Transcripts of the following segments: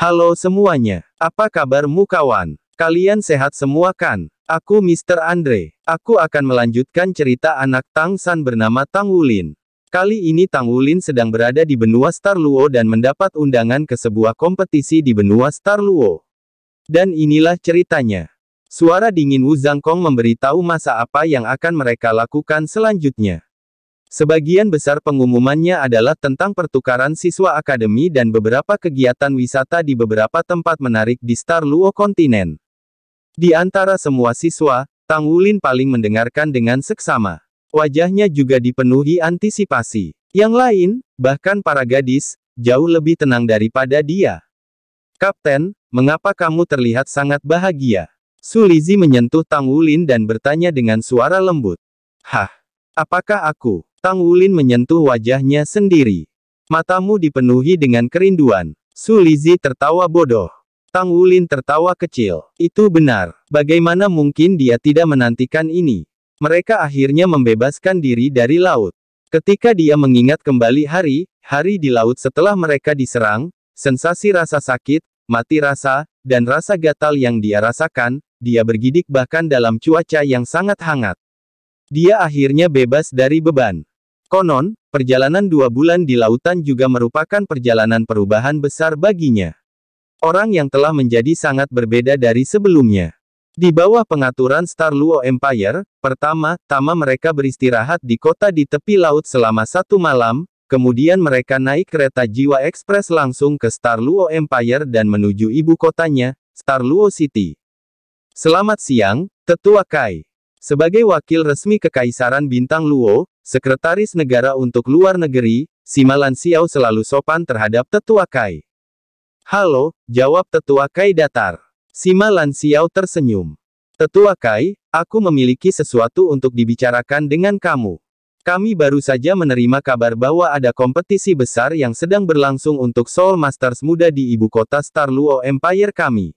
Halo semuanya. Apa kabarmu kawan? Kalian sehat semua kan? Aku Mr. Andre. Aku akan melanjutkan cerita anak Tang San bernama Tang Wulin. Kali ini Tang Wulin sedang berada di benua Star Luo dan mendapat undangan ke sebuah kompetisi di benua Star Luo. Dan inilah ceritanya. Suara dingin Wu Kong memberitahu masa apa yang akan mereka lakukan selanjutnya. Sebagian besar pengumumannya adalah tentang pertukaran siswa akademi dan beberapa kegiatan wisata di beberapa tempat menarik di Star Luo kontinen. Di antara semua siswa, Tang Wulin paling mendengarkan dengan seksama. Wajahnya juga dipenuhi antisipasi. Yang lain, bahkan para gadis, jauh lebih tenang daripada dia. Kapten, mengapa kamu terlihat sangat bahagia? Sulizi menyentuh Tang Wulin dan bertanya dengan suara lembut. Hah, apakah aku? Tang Wulin menyentuh wajahnya sendiri. Matamu dipenuhi dengan kerinduan. Sulizi tertawa bodoh. Tang Wulin tertawa kecil. Itu benar. Bagaimana mungkin dia tidak menantikan ini? Mereka akhirnya membebaskan diri dari laut. Ketika dia mengingat kembali hari, hari di laut setelah mereka diserang, sensasi rasa sakit, mati rasa, dan rasa gatal yang dia rasakan, dia bergidik bahkan dalam cuaca yang sangat hangat. Dia akhirnya bebas dari beban. Konon, perjalanan dua bulan di lautan juga merupakan perjalanan perubahan besar baginya. Orang yang telah menjadi sangat berbeda dari sebelumnya. Di bawah pengaturan Star Luo Empire, pertama, tama mereka beristirahat di kota di tepi laut selama satu malam, Kemudian mereka naik kereta Jiwa ekspres langsung ke Star Luo Empire dan menuju ibu kotanya, Star Luo City. Selamat siang, Tetua Kai. Sebagai wakil resmi Kekaisaran Bintang Luo, Sekretaris Negara untuk Luar Negeri, Simalan Siau selalu sopan terhadap Tetua Kai. Halo, jawab Tetua Kai datar. Simalan Siau tersenyum. Tetua Kai, aku memiliki sesuatu untuk dibicarakan dengan kamu. Kami baru saja menerima kabar bahwa ada kompetisi besar yang sedang berlangsung untuk Soul Masters muda di ibu kota Star Luo Empire kami.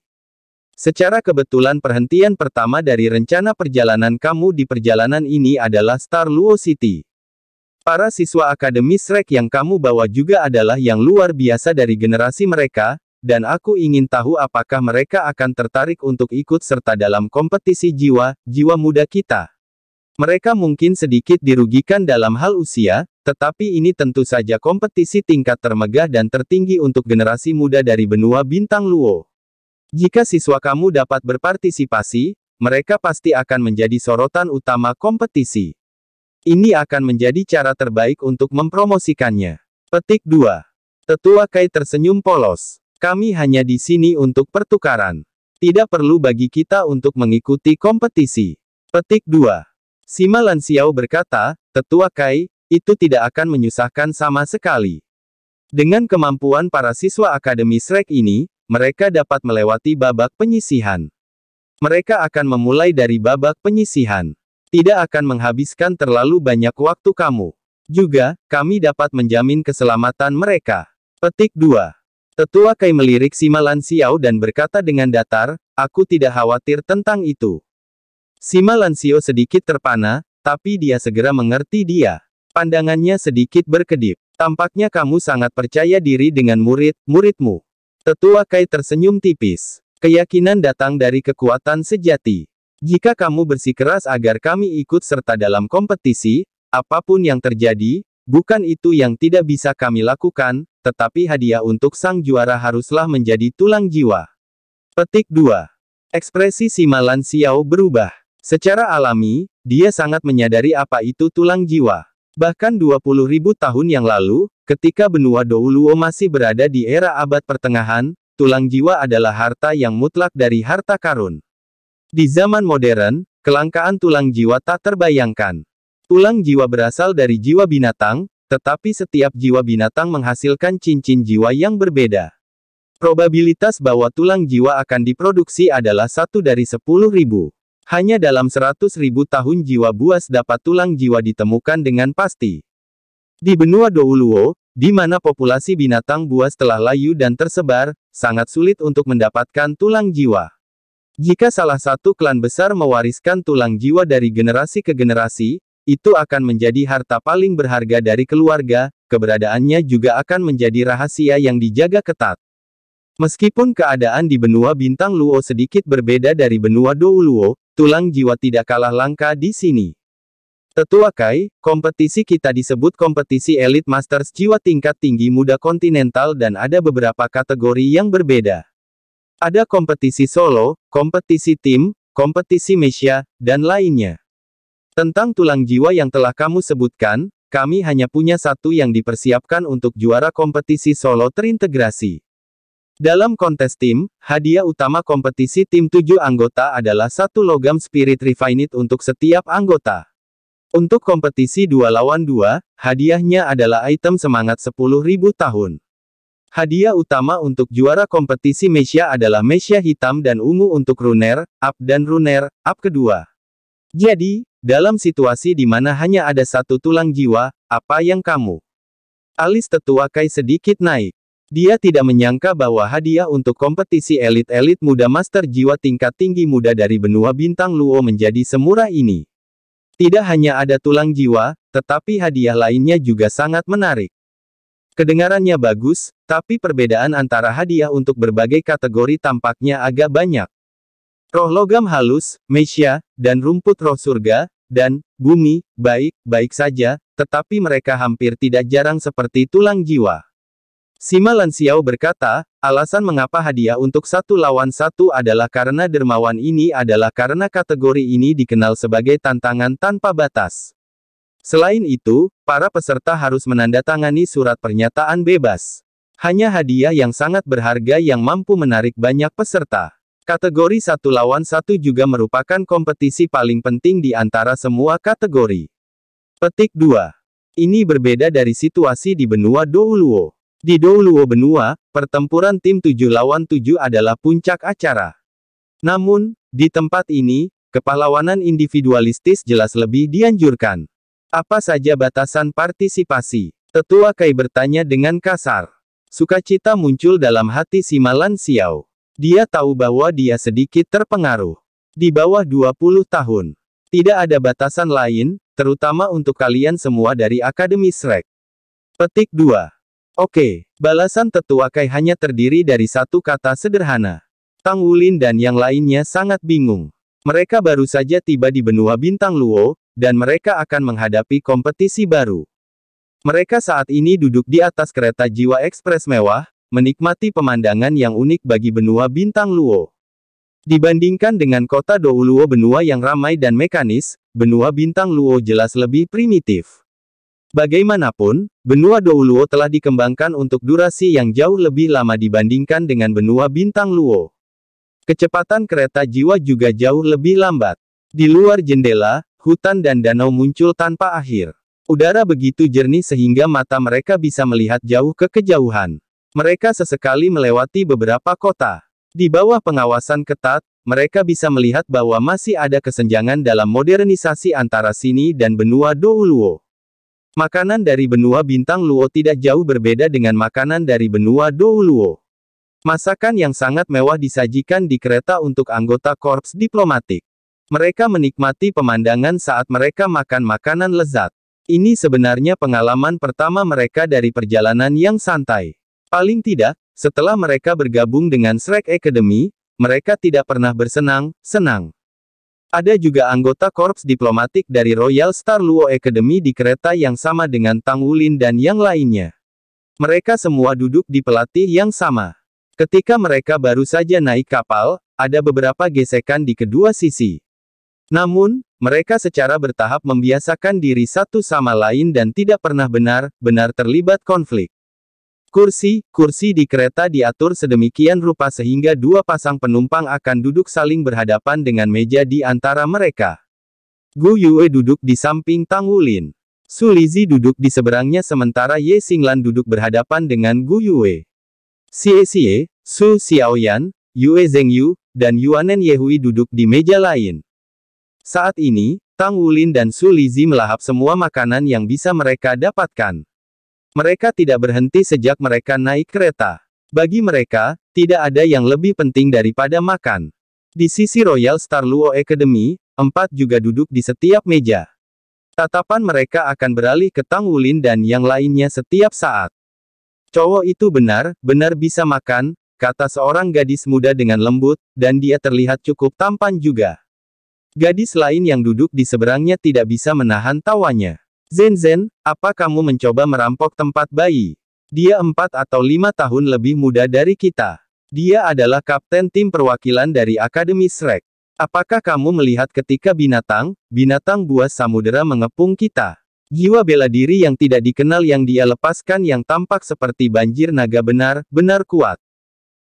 Secara kebetulan perhentian pertama dari rencana perjalanan kamu di perjalanan ini adalah Star Luo City. Para siswa Akademi Shrek yang kamu bawa juga adalah yang luar biasa dari generasi mereka, dan aku ingin tahu apakah mereka akan tertarik untuk ikut serta dalam kompetisi jiwa, jiwa muda kita. Mereka mungkin sedikit dirugikan dalam hal usia, tetapi ini tentu saja kompetisi tingkat termegah dan tertinggi untuk generasi muda dari benua bintang Luo. Jika siswa kamu dapat berpartisipasi, mereka pasti akan menjadi sorotan utama kompetisi. Ini akan menjadi cara terbaik untuk mempromosikannya. Petik 2. Tetua Kai tersenyum polos. Kami hanya di sini untuk pertukaran. Tidak perlu bagi kita untuk mengikuti kompetisi. Petik 2. Sima Lansiao berkata, Tetua Kai, itu tidak akan menyusahkan sama sekali. Dengan kemampuan para siswa Akademi Srek ini, mereka dapat melewati babak penyisihan. Mereka akan memulai dari babak penyisihan. Tidak akan menghabiskan terlalu banyak waktu kamu. Juga, kami dapat menjamin keselamatan mereka. Petik 2. Tetua Kai melirik Sima Lan Xiao dan berkata dengan datar, aku tidak khawatir tentang itu. Sima Lan Xiao sedikit terpana, tapi dia segera mengerti dia. Pandangannya sedikit berkedip. Tampaknya kamu sangat percaya diri dengan murid-muridmu. Tetua Kai tersenyum tipis. Keyakinan datang dari kekuatan sejati. Jika kamu bersikeras agar kami ikut serta dalam kompetisi, apapun yang terjadi, bukan itu yang tidak bisa kami lakukan, tetapi hadiah untuk sang juara haruslah menjadi tulang jiwa. Petik 2. Ekspresi Simalan Xiao berubah. Secara alami, dia sangat menyadari apa itu tulang jiwa. Bahkan 20.000 tahun yang lalu, Ketika benua Douluo masih berada di era abad pertengahan, tulang jiwa adalah harta yang mutlak dari harta karun. Di zaman modern, kelangkaan tulang jiwa tak terbayangkan. Tulang jiwa berasal dari jiwa binatang, tetapi setiap jiwa binatang menghasilkan cincin jiwa yang berbeda. Probabilitas bahwa tulang jiwa akan diproduksi adalah satu dari sepuluh ribu. Hanya dalam seratus ribu tahun jiwa buas dapat tulang jiwa ditemukan dengan pasti. Di benua Douluo, di mana populasi binatang buas telah layu dan tersebar, sangat sulit untuk mendapatkan tulang jiwa. Jika salah satu klan besar mewariskan tulang jiwa dari generasi ke generasi, itu akan menjadi harta paling berharga dari keluarga, keberadaannya juga akan menjadi rahasia yang dijaga ketat. Meskipun keadaan di benua bintang Luo sedikit berbeda dari benua Douluo, tulang jiwa tidak kalah langka di sini. Tetua Kai, kompetisi kita disebut kompetisi elit Masters jiwa tingkat tinggi muda kontinental dan ada beberapa kategori yang berbeda. Ada kompetisi solo, kompetisi tim, kompetisi Mesia, dan lainnya. Tentang tulang jiwa yang telah kamu sebutkan, kami hanya punya satu yang dipersiapkan untuk juara kompetisi solo terintegrasi. Dalam kontes tim, hadiah utama kompetisi tim 7 anggota adalah satu logam spirit refined untuk setiap anggota. Untuk kompetisi dua lawan dua, hadiahnya adalah item semangat 10.000 tahun. Hadiah utama untuk juara kompetisi Mesia adalah Mesia hitam dan ungu untuk Runer, Up dan Runer, Up kedua. Jadi, dalam situasi di mana hanya ada satu tulang jiwa, apa yang kamu? Alis tetua Kai sedikit naik. Dia tidak menyangka bahwa hadiah untuk kompetisi elit-elit muda master jiwa tingkat tinggi muda dari benua bintang Luo menjadi semurah ini. Tidak hanya ada tulang jiwa, tetapi hadiah lainnya juga sangat menarik. Kedengarannya bagus, tapi perbedaan antara hadiah untuk berbagai kategori tampaknya agak banyak. Roh logam halus, Mesia, dan rumput roh surga, dan bumi, baik, baik saja, tetapi mereka hampir tidak jarang seperti tulang jiwa. Sima berkata, alasan mengapa hadiah untuk satu lawan satu adalah karena dermawan ini adalah karena kategori ini dikenal sebagai tantangan tanpa batas. Selain itu, para peserta harus menandatangani surat pernyataan bebas. Hanya hadiah yang sangat berharga yang mampu menarik banyak peserta. Kategori satu lawan satu juga merupakan kompetisi paling penting di antara semua kategori. Petik 2. Ini berbeda dari situasi di benua Douluo. Di Douluo benua, pertempuran tim tujuh lawan tujuh adalah puncak acara. Namun, di tempat ini, kepahlawanan individualistis jelas lebih dianjurkan. Apa saja batasan partisipasi? Tetua Kai bertanya dengan kasar. Sukacita muncul dalam hati Malan Xiao. Dia tahu bahwa dia sedikit terpengaruh. Di bawah 20 tahun. Tidak ada batasan lain, terutama untuk kalian semua dari Akademi Shrek. Petik 2. Oke, balasan tetua Kai hanya terdiri dari satu kata sederhana. Tang Wulin dan yang lainnya sangat bingung. Mereka baru saja tiba di benua Bintang Luo, dan mereka akan menghadapi kompetisi baru. Mereka saat ini duduk di atas kereta jiwa ekspres mewah, menikmati pemandangan yang unik bagi benua Bintang Luo. Dibandingkan dengan kota Douluo benua yang ramai dan mekanis, benua Bintang Luo jelas lebih primitif. Bagaimanapun, benua Douluo telah dikembangkan untuk durasi yang jauh lebih lama dibandingkan dengan benua bintang Luo. Kecepatan kereta jiwa juga jauh lebih lambat. Di luar jendela, hutan dan danau muncul tanpa akhir. Udara begitu jernih sehingga mata mereka bisa melihat jauh ke kejauhan. Mereka sesekali melewati beberapa kota. Di bawah pengawasan ketat, mereka bisa melihat bahwa masih ada kesenjangan dalam modernisasi antara sini dan benua Douluo. Makanan dari benua bintang Luo tidak jauh berbeda dengan makanan dari benua Dou Luo. Masakan yang sangat mewah disajikan di kereta untuk anggota korps diplomatik. Mereka menikmati pemandangan saat mereka makan makanan lezat. Ini sebenarnya pengalaman pertama mereka dari perjalanan yang santai. Paling tidak, setelah mereka bergabung dengan Shrek Academy, mereka tidak pernah bersenang-senang. Ada juga anggota korps diplomatik dari Royal Star Luo Academy di kereta yang sama dengan Tang Wulin dan yang lainnya. Mereka semua duduk di pelatih yang sama. Ketika mereka baru saja naik kapal, ada beberapa gesekan di kedua sisi. Namun, mereka secara bertahap membiasakan diri satu sama lain dan tidak pernah benar-benar terlibat konflik. Kursi, kursi di kereta diatur sedemikian rupa sehingga dua pasang penumpang akan duduk saling berhadapan dengan meja di antara mereka. Gu Yue duduk di samping Tang Wulin. Su Lizi duduk di seberangnya sementara Ye Xinglan duduk berhadapan dengan Gu Yue. Xie Xie, Su Xiaoyan, Yue Zhengyu, dan Yuanen Yehui duduk di meja lain. Saat ini, Tang Wulin dan Su Lizi melahap semua makanan yang bisa mereka dapatkan. Mereka tidak berhenti sejak mereka naik kereta. Bagi mereka, tidak ada yang lebih penting daripada makan. Di sisi Royal Star Luo Academy, empat juga duduk di setiap meja. Tatapan mereka akan beralih ke Tang Wulin dan yang lainnya setiap saat. Cowok itu benar, benar bisa makan, kata seorang gadis muda dengan lembut, dan dia terlihat cukup tampan juga. Gadis lain yang duduk di seberangnya tidak bisa menahan tawanya. Zen Zen, apa kamu mencoba merampok tempat bayi? Dia empat atau lima tahun lebih muda dari kita. Dia adalah kapten tim perwakilan dari Akademi Shrek. Apakah kamu melihat ketika binatang, binatang buas samudera mengepung kita? Jiwa bela diri yang tidak dikenal yang dia lepaskan yang tampak seperti banjir naga benar, benar kuat.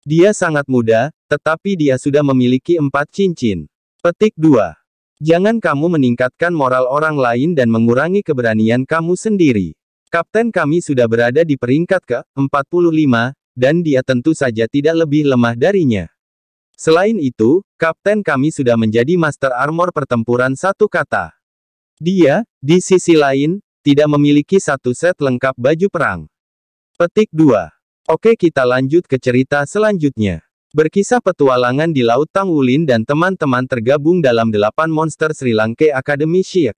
Dia sangat muda, tetapi dia sudah memiliki empat cincin. Petik 2. Jangan kamu meningkatkan moral orang lain dan mengurangi keberanian kamu sendiri. Kapten kami sudah berada di peringkat ke-45, dan dia tentu saja tidak lebih lemah darinya. Selain itu, kapten kami sudah menjadi master armor pertempuran satu kata. Dia, di sisi lain, tidak memiliki satu set lengkap baju perang. Petik 2. Oke kita lanjut ke cerita selanjutnya. Berkisah petualangan di Laut Tangulin dan teman-teman tergabung dalam delapan monster Sri Lanka Academy Shiek.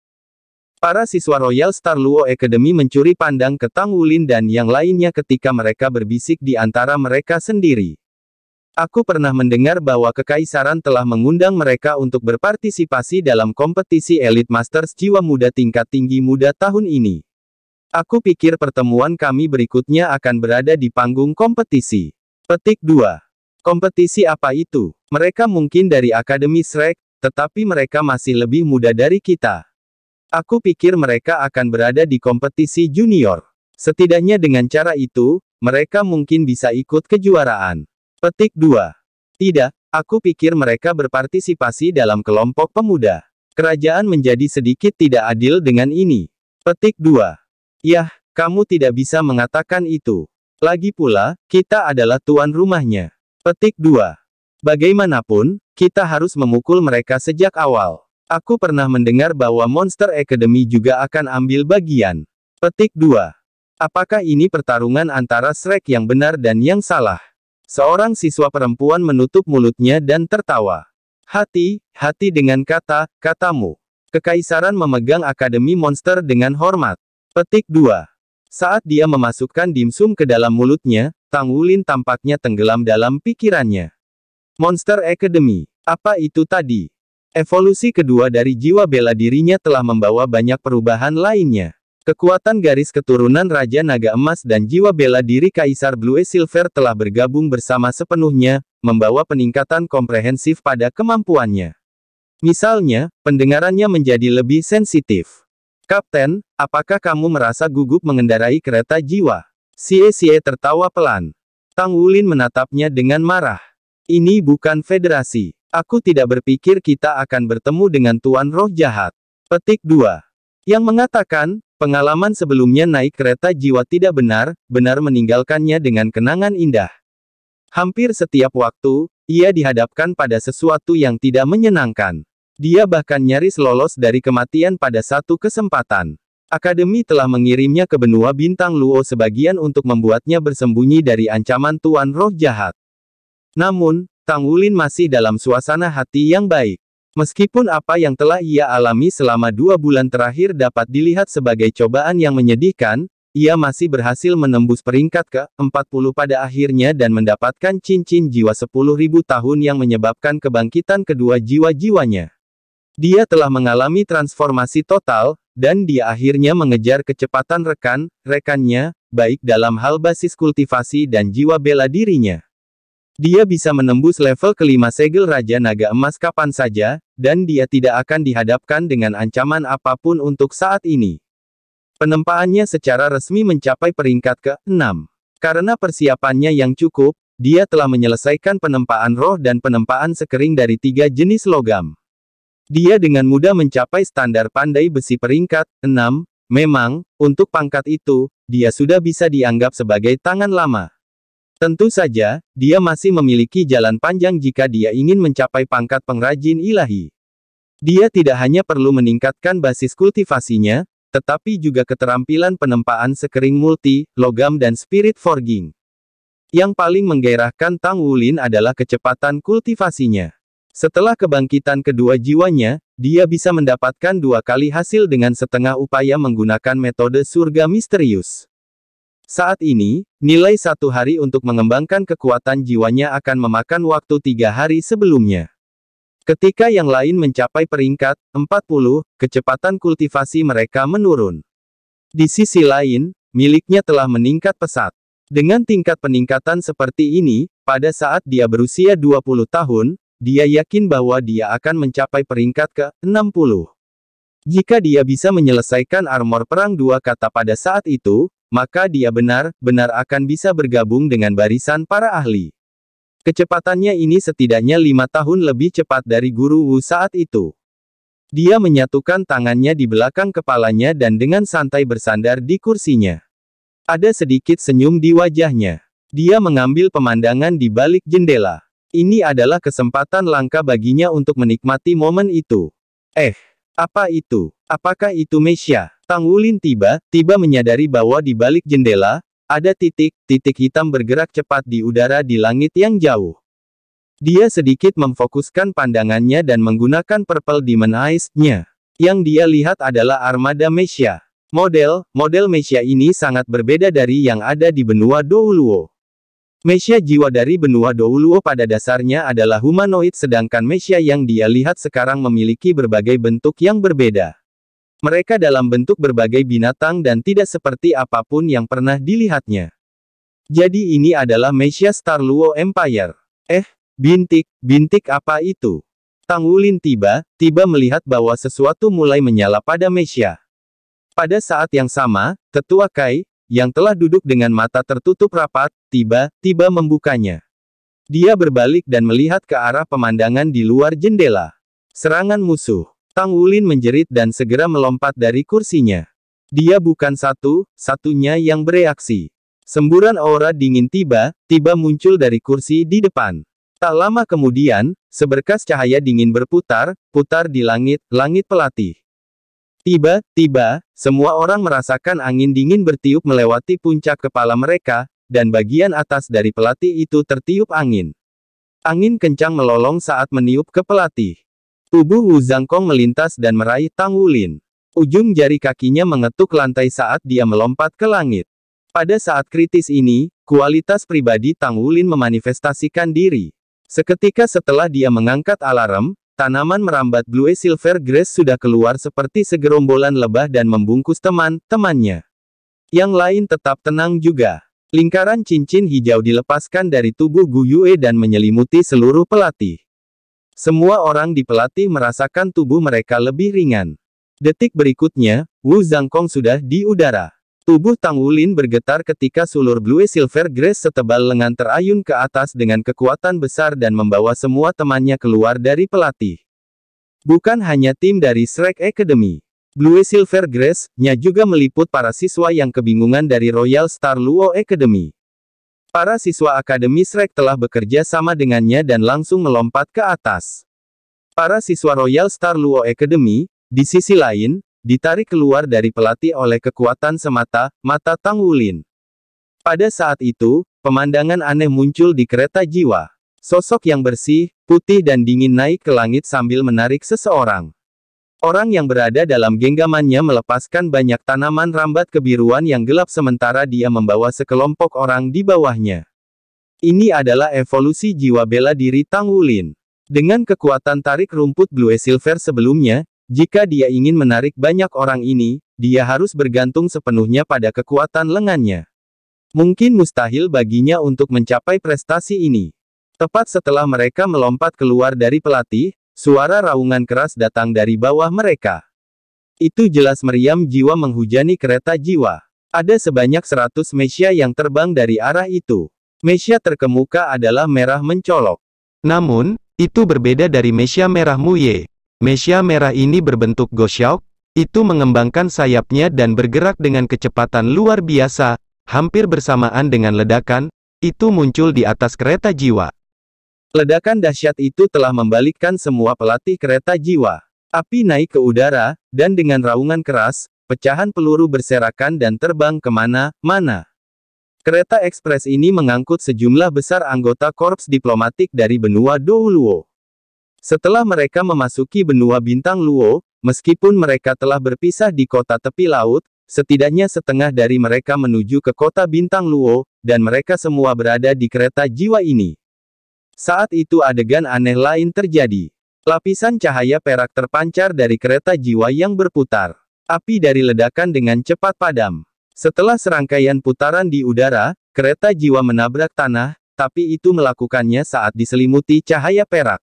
Para siswa Royal Star Luo Academy mencuri pandang ke Tangulin dan yang lainnya ketika mereka berbisik di antara mereka sendiri. Aku pernah mendengar bahwa kekaisaran telah mengundang mereka untuk berpartisipasi dalam kompetisi elit Masters Jiwa Muda tingkat tinggi muda tahun ini. Aku pikir pertemuan kami berikutnya akan berada di panggung kompetisi. Petik 2. Kompetisi apa itu? Mereka mungkin dari Akademi Shrek, tetapi mereka masih lebih muda dari kita. Aku pikir mereka akan berada di kompetisi junior. Setidaknya dengan cara itu, mereka mungkin bisa ikut kejuaraan. Petik 2. Tidak, aku pikir mereka berpartisipasi dalam kelompok pemuda. Kerajaan menjadi sedikit tidak adil dengan ini. Petik 2. Yah, kamu tidak bisa mengatakan itu. Lagi pula, kita adalah tuan rumahnya. Petik 2. Bagaimanapun, kita harus memukul mereka sejak awal. Aku pernah mendengar bahwa Monster Academy juga akan ambil bagian. Petik 2. Apakah ini pertarungan antara Shrek yang benar dan yang salah? Seorang siswa perempuan menutup mulutnya dan tertawa. Hati, hati dengan kata, katamu. Kekaisaran memegang Akademi Monster dengan hormat. Petik 2. Saat dia memasukkan dimsum ke dalam mulutnya, Tang Wulin tampaknya tenggelam dalam pikirannya. Monster Academy, apa itu tadi? Evolusi kedua dari jiwa bela dirinya telah membawa banyak perubahan lainnya. Kekuatan garis keturunan Raja Naga Emas dan jiwa bela diri Kaisar Blue Silver telah bergabung bersama sepenuhnya, membawa peningkatan komprehensif pada kemampuannya. Misalnya, pendengarannya menjadi lebih sensitif. Kapten, apakah kamu merasa gugup mengendarai kereta jiwa? Xie Xie tertawa pelan. Tang Wulin menatapnya dengan marah. Ini bukan federasi. Aku tidak berpikir kita akan bertemu dengan Tuan Roh Jahat. Petik 2. Yang mengatakan, pengalaman sebelumnya naik kereta jiwa tidak benar, benar meninggalkannya dengan kenangan indah. Hampir setiap waktu, ia dihadapkan pada sesuatu yang tidak menyenangkan. Dia bahkan nyaris lolos dari kematian pada satu kesempatan. Akademi telah mengirimnya ke benua bintang Luo sebagian untuk membuatnya bersembunyi dari ancaman Tuan Roh jahat. Namun, Tang Wulin masih dalam suasana hati yang baik. Meskipun apa yang telah ia alami selama dua bulan terakhir dapat dilihat sebagai cobaan yang menyedihkan, ia masih berhasil menembus peringkat ke-40 pada akhirnya dan mendapatkan cincin jiwa 10.000 tahun yang menyebabkan kebangkitan kedua jiwa-jiwanya. Dia telah mengalami transformasi total, dan dia akhirnya mengejar kecepatan rekan, rekannya, baik dalam hal basis kultivasi dan jiwa bela dirinya. Dia bisa menembus level kelima segel Raja Naga Emas kapan saja, dan dia tidak akan dihadapkan dengan ancaman apapun untuk saat ini. Penempaannya secara resmi mencapai peringkat ke-6. Karena persiapannya yang cukup, dia telah menyelesaikan penempaan roh dan penempaan sekering dari tiga jenis logam. Dia dengan mudah mencapai standar pandai besi peringkat 6. Memang, untuk pangkat itu, dia sudah bisa dianggap sebagai tangan lama. Tentu saja, dia masih memiliki jalan panjang jika dia ingin mencapai pangkat pengrajin ilahi. Dia tidak hanya perlu meningkatkan basis kultivasinya, tetapi juga keterampilan penempaan sekering multi, logam dan spirit forging. Yang paling menggairahkan Tang Wulin adalah kecepatan kultivasinya. Setelah kebangkitan kedua jiwanya, dia bisa mendapatkan dua kali hasil dengan setengah upaya menggunakan metode surga misterius. Saat ini, nilai satu hari untuk mengembangkan kekuatan jiwanya akan memakan waktu tiga hari sebelumnya. Ketika yang lain mencapai peringkat 40, kecepatan kultivasi mereka menurun. Di sisi lain, miliknya telah meningkat pesat. Dengan tingkat peningkatan seperti ini, pada saat dia berusia 20 tahun, dia yakin bahwa dia akan mencapai peringkat ke-60. Jika dia bisa menyelesaikan armor perang dua kata pada saat itu, maka dia benar-benar akan bisa bergabung dengan barisan para ahli. Kecepatannya ini setidaknya lima tahun lebih cepat dari Guru Wu saat itu. Dia menyatukan tangannya di belakang kepalanya dan dengan santai bersandar di kursinya. Ada sedikit senyum di wajahnya. Dia mengambil pemandangan di balik jendela. Ini adalah kesempatan langka baginya untuk menikmati momen itu. Eh, apa itu? Apakah itu Mesia? Tang Wulin tiba-tiba menyadari bahwa di balik jendela, ada titik-titik hitam bergerak cepat di udara di langit yang jauh. Dia sedikit memfokuskan pandangannya dan menggunakan Purple Demon Eyes-nya. Yang dia lihat adalah armada Mesia. Model, model Mesia ini sangat berbeda dari yang ada di benua Douluo. Mesia jiwa dari benua Douluo pada dasarnya adalah humanoid sedangkan Mesia yang dia lihat sekarang memiliki berbagai bentuk yang berbeda. Mereka dalam bentuk berbagai binatang dan tidak seperti apapun yang pernah dilihatnya. Jadi ini adalah Mesia Star Luo Empire. Eh, bintik, bintik apa itu? Tang Wulin tiba, tiba melihat bahwa sesuatu mulai menyala pada Mesia. Pada saat yang sama, tetua Kai, yang telah duduk dengan mata tertutup rapat, tiba-tiba membukanya. Dia berbalik dan melihat ke arah pemandangan di luar jendela. Serangan musuh. Tang Wulin menjerit dan segera melompat dari kursinya. Dia bukan satu-satunya yang bereaksi. Semburan aura dingin tiba-tiba muncul dari kursi di depan. Tak lama kemudian, seberkas cahaya dingin berputar, putar di langit, langit pelatih. Tiba-tiba, semua orang merasakan angin dingin bertiup melewati puncak kepala mereka, dan bagian atas dari pelatih itu tertiup angin. Angin kencang melolong saat meniup ke pelatih. Tubuh Wu Zhangkong melintas dan meraih Tang Wulin. Ujung jari kakinya mengetuk lantai saat dia melompat ke langit. Pada saat kritis ini, kualitas pribadi Tang Wulin memanifestasikan diri. Seketika setelah dia mengangkat alarm, Tanaman merambat Blue Silver Grace sudah keluar seperti segerombolan lebah dan membungkus teman-temannya. Yang lain tetap tenang juga. Lingkaran cincin hijau dilepaskan dari tubuh Gu Yue dan menyelimuti seluruh pelatih. Semua orang di pelatih merasakan tubuh mereka lebih ringan. Detik berikutnya, Wu Zhangkong sudah di udara. Tubuh Tang Wulin bergetar ketika sulur Blue Silver Grace setebal lengan terayun ke atas dengan kekuatan besar dan membawa semua temannya keluar dari pelatih. Bukan hanya tim dari Shrek Academy. Blue Silver Grace, nya juga meliput para siswa yang kebingungan dari Royal Star Luo Academy. Para siswa Akademi Shrek telah bekerja sama dengannya dan langsung melompat ke atas. Para siswa Royal Star Luo Academy, di sisi lain, Ditarik keluar dari pelatih oleh kekuatan semata, mata Tang Wulin. Pada saat itu, pemandangan aneh muncul di kereta jiwa. Sosok yang bersih, putih dan dingin naik ke langit sambil menarik seseorang. Orang yang berada dalam genggamannya melepaskan banyak tanaman rambat kebiruan yang gelap sementara dia membawa sekelompok orang di bawahnya. Ini adalah evolusi jiwa bela diri Tang Wulin. Dengan kekuatan tarik rumput Blue Silver sebelumnya, jika dia ingin menarik banyak orang ini, dia harus bergantung sepenuhnya pada kekuatan lengannya. Mungkin mustahil baginya untuk mencapai prestasi ini. Tepat setelah mereka melompat keluar dari pelatih, suara raungan keras datang dari bawah mereka. Itu jelas meriam jiwa menghujani kereta jiwa. Ada sebanyak 100 Mesia yang terbang dari arah itu. Mesia terkemuka adalah merah mencolok. Namun, itu berbeda dari Mesia merah Muye, Mesia merah ini berbentuk gosyauk, itu mengembangkan sayapnya dan bergerak dengan kecepatan luar biasa, hampir bersamaan dengan ledakan, itu muncul di atas kereta jiwa. Ledakan dahsyat itu telah membalikkan semua pelatih kereta jiwa. Api naik ke udara, dan dengan raungan keras, pecahan peluru berserakan dan terbang kemana-mana. Kereta ekspres ini mengangkut sejumlah besar anggota korps diplomatik dari benua Douluo. Setelah mereka memasuki benua bintang Luo, meskipun mereka telah berpisah di kota tepi laut, setidaknya setengah dari mereka menuju ke kota bintang Luo, dan mereka semua berada di kereta jiwa ini. Saat itu adegan aneh lain terjadi. Lapisan cahaya perak terpancar dari kereta jiwa yang berputar. Api dari ledakan dengan cepat padam. Setelah serangkaian putaran di udara, kereta jiwa menabrak tanah, tapi itu melakukannya saat diselimuti cahaya perak.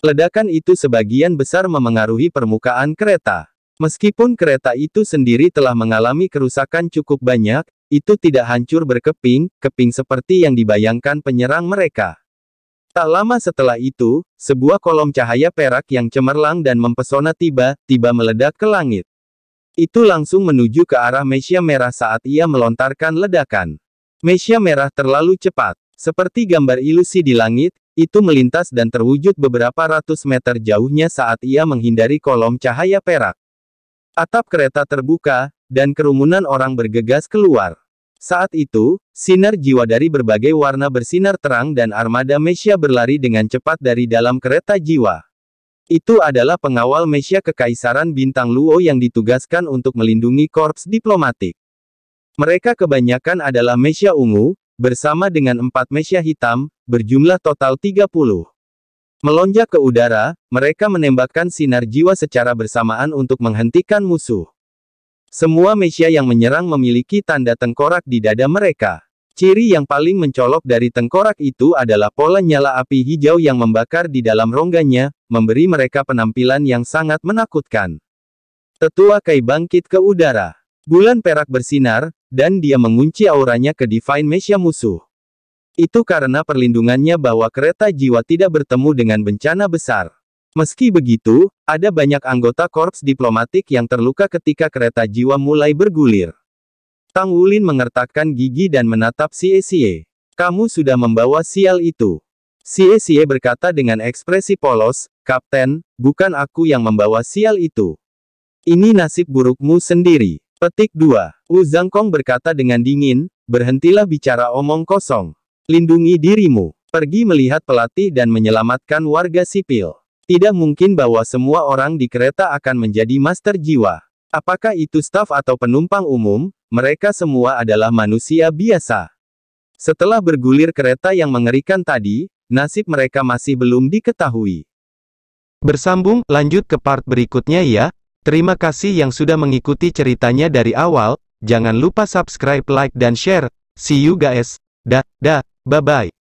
Ledakan itu sebagian besar memengaruhi permukaan kereta. Meskipun kereta itu sendiri telah mengalami kerusakan cukup banyak, itu tidak hancur berkeping-keping seperti yang dibayangkan penyerang mereka. Tak lama setelah itu, sebuah kolom cahaya perak yang cemerlang dan mempesona tiba-tiba meledak ke langit. Itu langsung menuju ke arah Mesia Merah saat ia melontarkan ledakan. Mesia Merah terlalu cepat. Seperti gambar ilusi di langit, itu melintas dan terwujud beberapa ratus meter jauhnya saat ia menghindari kolom cahaya perak. Atap kereta terbuka, dan kerumunan orang bergegas keluar. Saat itu, sinar jiwa dari berbagai warna bersinar terang dan armada Mesia berlari dengan cepat dari dalam kereta jiwa. Itu adalah pengawal Mesia Kekaisaran Bintang Luo yang ditugaskan untuk melindungi korps diplomatik. Mereka kebanyakan adalah Mesia Ungu, bersama dengan empat mesia hitam, berjumlah total 30. Melonjak ke udara, mereka menembakkan sinar jiwa secara bersamaan untuk menghentikan musuh. Semua mesia yang menyerang memiliki tanda tengkorak di dada mereka. Ciri yang paling mencolok dari tengkorak itu adalah pola nyala api hijau yang membakar di dalam rongganya, memberi mereka penampilan yang sangat menakutkan. Tetua Kai bangkit ke udara. Bulan perak bersinar, dan dia mengunci auranya ke Divine Mesia musuh. Itu karena perlindungannya bahwa kereta jiwa tidak bertemu dengan bencana besar. Meski begitu, ada banyak anggota korps diplomatik yang terluka ketika kereta jiwa mulai bergulir. Tang Wulin mengertakkan gigi dan menatap Xie Xie. Kamu sudah membawa sial itu. Xie Xie berkata dengan ekspresi polos, Kapten, bukan aku yang membawa sial itu. Ini nasib burukmu sendiri. Petik 2. Wu Zhangkong berkata dengan dingin, berhentilah bicara omong kosong. Lindungi dirimu. Pergi melihat pelatih dan menyelamatkan warga sipil. Tidak mungkin bahwa semua orang di kereta akan menjadi master jiwa. Apakah itu staf atau penumpang umum, mereka semua adalah manusia biasa. Setelah bergulir kereta yang mengerikan tadi, nasib mereka masih belum diketahui. Bersambung, lanjut ke part berikutnya ya. Terima kasih yang sudah mengikuti ceritanya dari awal, jangan lupa subscribe, like dan share. See you guys. Dah, dah, bye-bye.